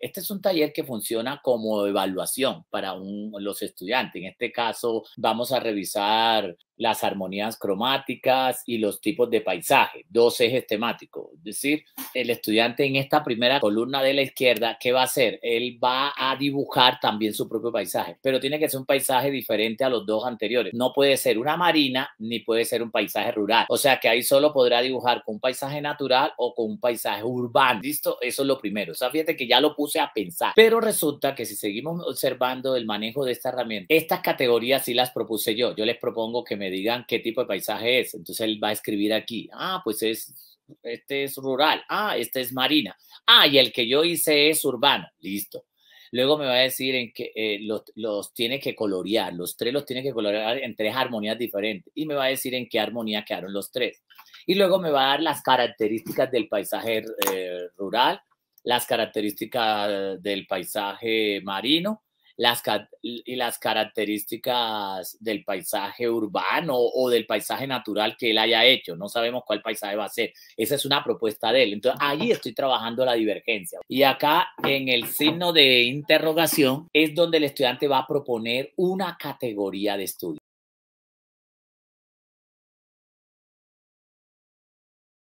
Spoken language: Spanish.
Este es un taller que funciona como evaluación para los estudiantes. En este caso, vamos a revisar las armonías cromáticas y los tipos de paisaje, dos ejes temáticos. Es decir, el estudiante en esta primera columna de la izquierda, ¿qué va a hacer? Él va a dibujar también su propio paisaje, pero tiene que ser un paisaje diferente a los dos anteriores. No puede ser una marina ni puede ser un paisaje rural. O sea que ahí solo podrá dibujar con un paisaje natural o con un paisaje urbano. ¿Listo? Eso es lo primero. O sea, fíjate que ya lo puse a pensar. Pero resulta que si seguimos observando el manejo de esta herramienta, estas categorías sí las propuse yo. Yo les propongo que me digan qué tipo de paisaje es. Entonces él va a escribir aquí, ah, pues es, este es rural, ah, este es marina, ah, y el que yo hice es urbano, listo. Luego me va a decir en que eh, los, los, tiene que colorear, los tres los tiene que colorear en tres armonías diferentes y me va a decir en qué armonía quedaron los tres. Y luego me va a dar las características del paisaje eh, rural, las características del paisaje marino las, y las características del paisaje urbano o del paisaje natural que él haya hecho. No sabemos cuál paisaje va a ser. Esa es una propuesta de él. Entonces, ahí estoy trabajando la divergencia. Y acá, en el signo de interrogación, es donde el estudiante va a proponer una categoría de estudio.